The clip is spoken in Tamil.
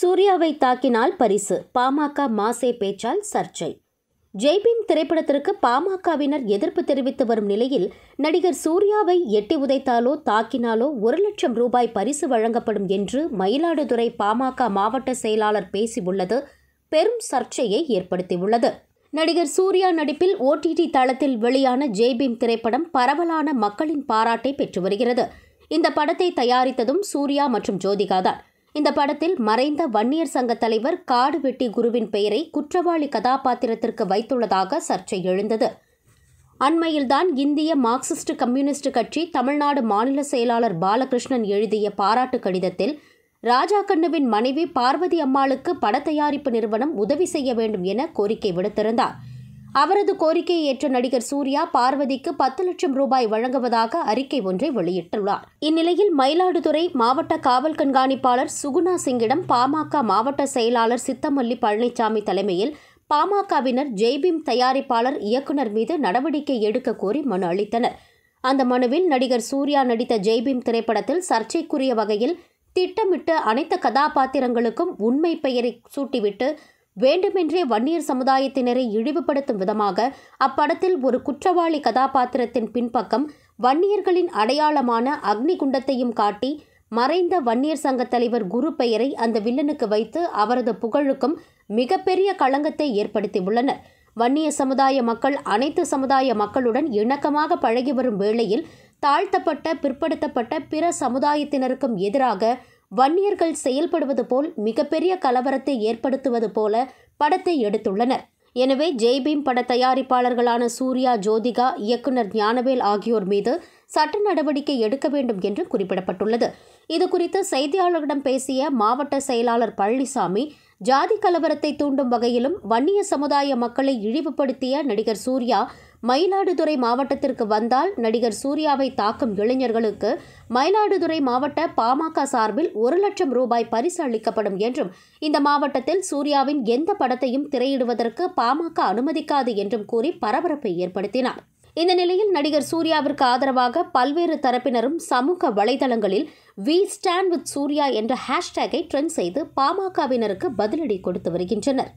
சூர்யாவை தாக்கினால் பரிசு பாமக மாசே பேச்சால் சர்ச்சை ஜெய்பீம் திரைப்படத்திற்கு பாமகவினர் எதிர்ப்பு தெரிவித்து வரும் நிலையில் நடிகர் சூர்யாவை எட்டி உதைத்தாலோ தாக்கினாலோ ஒரு லட்சம் ரூபாய் பரிசு வழங்கப்படும் என்று மயிலாடுதுறை பாமக மாவட்ட செயலாளர் பேசியுள்ளது பெரும் சர்ச்சையை ஏற்படுத்தியுள்ளது நடிகர் சூர்யா நடிப்பில் ஓடிடி தளத்தில் வெளியான ஜெய்பீம் திரைப்படம் பரவலான மக்களின் பாராட்டை பெற்று வருகிறது இந்த படத்தை தயாரித்ததும் சூர்யா மற்றும் ஜோதிகா தான் இந்த படத்தில் மறைந்த வன்னியர் சங்க தலைவர் காடு வெட்டி குருவின் பெயரை குற்றவாளி கதாபாத்திரத்திற்கு வைத்துள்ளதாக சர்ச்சை எழுந்தது அண்மையில்தான் இந்திய மார்க்சிஸ்ட் கம்யூனிஸ்ட் கட்சி தமிழ்நாடு மாநில செயலாளர் பாலகிருஷ்ணன் எழுதிய பாராட்டு கடிதத்தில் ராஜா கண்ணுவின் மனைவி பார்வதி அம்மாளுக்கு பட தயாரிப்பு நிறுவனம் உதவி செய்ய வேண்டும் என கோரிக்கை விடுத்திருந்தார் அவரது கோரிக்கையை ஏற்ற நடிகர் சூர்யா பார்வதிக்கு பத்து லட்சம் ரூபாய் வழங்குவதாக அறிக்கை ஒன்றை வெளியிட்டுள்ளார் இந்நிலையில் மயிலாடுதுறை மாவட்ட காவல் கண்காணிப்பாளர் சுகுணா சிங்கிடம் பாமக மாவட்ட செயலாளர் சித்தமல்லி பழனிசாமி தலைமையில் பாமகவினர் ஜெய்பீம் தயாரிப்பாளர் இயக்குனர் மீது நடவடிக்கை எடுக்க கோரி மனு அளித்தனர் அந்த மனுவில் நடிகர் சூர்யா நடித்த ஜெய்பீம் திரைப்படத்தில் சர்ச்சைக்குரிய வகையில் திட்டமிட்டு அனைத்து கதாபாத்திரங்களுக்கும் உண்மை பெயரை சூட்டிவிட்டு வேண்டுமென்றே வன்னியர் சமுதாயத்தினரை இழிவுபடுத்தும் விதமாக அப்படத்தில் ஒரு குற்றவாளி கதாபாத்திரத்தின் பின்பக்கம் வன்னியர்களின் அடையாளமான அக்னி குண்டத்தையும் காட்டி மறைந்த வன்னியர் சங்க தலைவர் குரு பெயரை அந்த வில்லனுக்கு வைத்து அவரது புகழுக்கும் மிகப்பெரிய களங்கத்தை ஏற்படுத்தியுள்ளனர் வன்னிய சமுதாய மக்கள் அனைத்து சமுதாய மக்களுடன் இணக்கமாக பழகி வரும் வேளையில் தாழ்த்தப்பட்ட பிற்படுத்தப்பட்ட பிற சமுதாயத்தினருக்கும் எதிராக வன்னியர்கள் செயல்படுவது போல் மிகப்பெரிய கலவரத்தை ஏற்படுத்துவது போல படத்தை எடுத்துள்ளனர் எனவே ஜெய்பீம் பட தயாரிப்பாளர்களான சூர்யா ஜோதிகா இயக்குனர் ஞானவேல் ஆகியோர் மீது சட்ட நடவடிக்கை எடுக்க வேண்டும் என்று குறிப்பிடப்பட்டுள்ளது இதுகுறித்து செய்தியாளர்களிடம் பேசிய மாவட்ட செயலாளர் பழனிசாமி ஜாதி கலவரத்தை தூண்டும் வகையிலும் வன்னிய சமுதாய மக்களை இழிவுபடுத்திய நடிகர் சூர்யா மயிலாடுதுறை மாவட்டத்திற்கு வந்தால் நடிகர் சூர்யாவை தாக்கும் இளைஞர்களுக்கு மயிலாடுதுறை மாவட்ட பாமக சார்பில் ஒரு லட்சம் ரூபாய் பரிசு அளிக்கப்படும் என்றும் இந்த மாவட்டத்தில் சூர்யாவின் எந்த படத்தையும் திரையிடுவதற்கு பாமக அனுமதிக்காது என்றும் கூறி பரபரப்பை ஏற்படுத்தினார் இந்த நிலையில் நடிகர் சூர்யாவிற்கு ஆதரவாக பல்வேறு தரப்பினரும் சமூக வலைதளங்களில் வி ஸ்டாண்ட் வித் சூர்யா என்ற ஹேஷ்டேக்கை ட்ரெண்ட் செய்து பாமகவினருக்கு பதிலடி கொடுத்து வருகின்றனர்